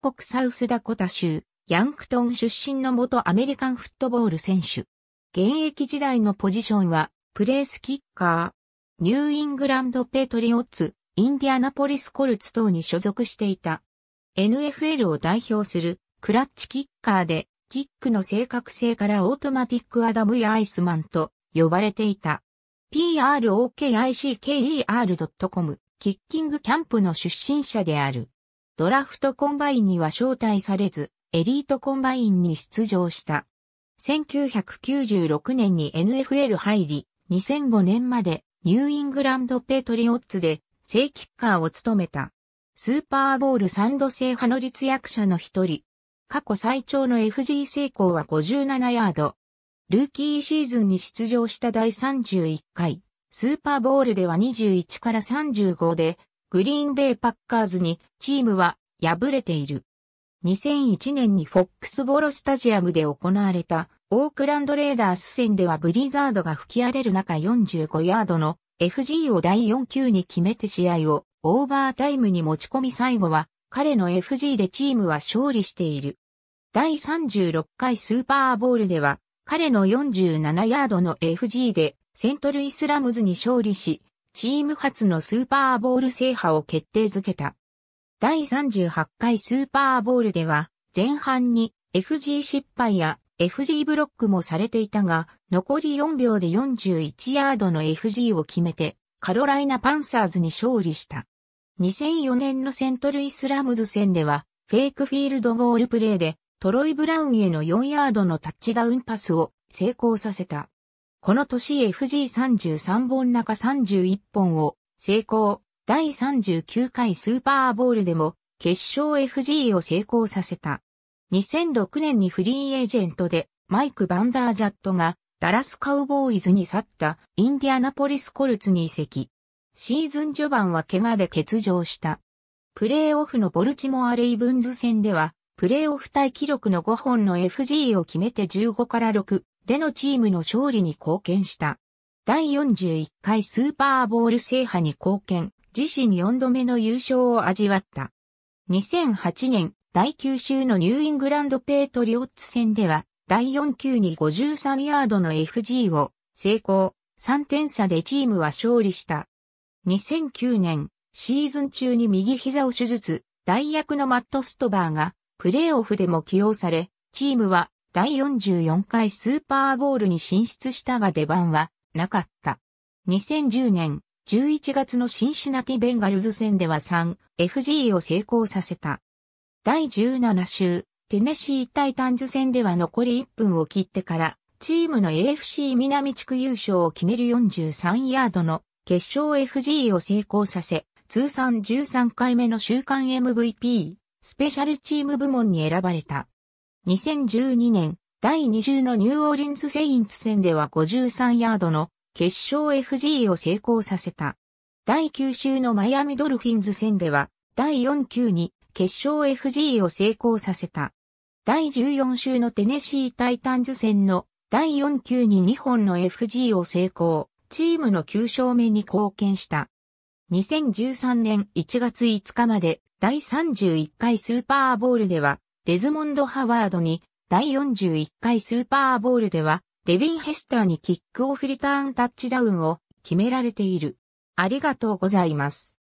国サウスダコタ州、ヤンクトン出身の元アメリカンフットボール選手。現役時代のポジションは、プレースキッカー、ニューイングランドペトリオッツ、インディアナポリスコルツ等に所属していた。NFL を代表するクラッチキッカーで、キックの正確性からオートマティックアダムやアイスマンと呼ばれていた。PROKICKER.com キッキングキャンプの出身者である。ドラフトコンバインには招待されず、エリートコンバインに出場した。1996年に NFL 入り、2005年までニューイングランドペトリオッツで正キッカーを務めた。スーパーボール3度制派の立役者の一人。過去最長の FG 成功は57ヤード。ルーキーシーズンに出場した第31回、スーパーボールでは21から35で、グリーンベイパッカーズにチームは敗れている。2001年にフォックスボロスタジアムで行われたオークランドレーダース戦ではブリザードが吹き荒れる中45ヤードの FG を第4球に決めて試合をオーバータイムに持ち込み最後は彼の FG でチームは勝利している。第36回スーパーボールでは彼の47ヤードの FG でセントルイスラムズに勝利し、チーム初のスーパーボール制覇を決定づけた。第38回スーパーボールでは、前半に FG 失敗や FG ブロックもされていたが、残り4秒で41ヤードの FG を決めて、カロライナパンサーズに勝利した。2004年のセントルイスラムズ戦では、フェイクフィールドゴールプレーで、トロイ・ブラウンへの4ヤードのタッチダウンパスを成功させた。この年 FG33 本中31本を成功、第39回スーパーボールでも決勝 FG を成功させた。2006年にフリーエージェントでマイク・バンダージャットがダラスカウボーイズに去ったインディアナポリスコルツに移籍。シーズン序盤は怪我で欠場した。プレーオフのボルチモアレイブンズ戦では、プレーオフ対記録の5本の FG を決めて15から6でのチームの勝利に貢献した。第41回スーパーボール制覇に貢献。自身4度目の優勝を味わった。2008年、第9週のニューイングランドペートリオッツ戦では、第4球に53ヤードの FG を成功、3点差でチームは勝利した。2009年、シーズン中に右膝を手術、代役のマット・ストバーが、プレーオフでも起用され、チームは第44回スーパーボールに進出したが出番はなかった。2010年、11月のシンシナティベンガルズ戦では 3FG を成功させた。第17週、テネシー対タンズ戦では残り1分を切ってから、チームの AFC 南地区優勝を決める43ヤードの決勝 FG を成功させ、通算13回目の週間 MVP、スペシャルチーム部門に選ばれた。2012年、第2 0のニューオーリンズ・セインツ戦では53ヤードの決勝 FG を成功させた。第9週のマイアミドルフィンズ戦では、第4球に決勝 FG を成功させた。第14週のテネシータイタンズ戦の第4球に2本の FG を成功、チームの9勝目に貢献した。2013年1月5日まで第31回スーパーボールでは、デズモンド・ハワードに、第41回スーパーボールでは、デビン・ヘスターにキックオフリターンタッチダウンを決められている。ありがとうございます。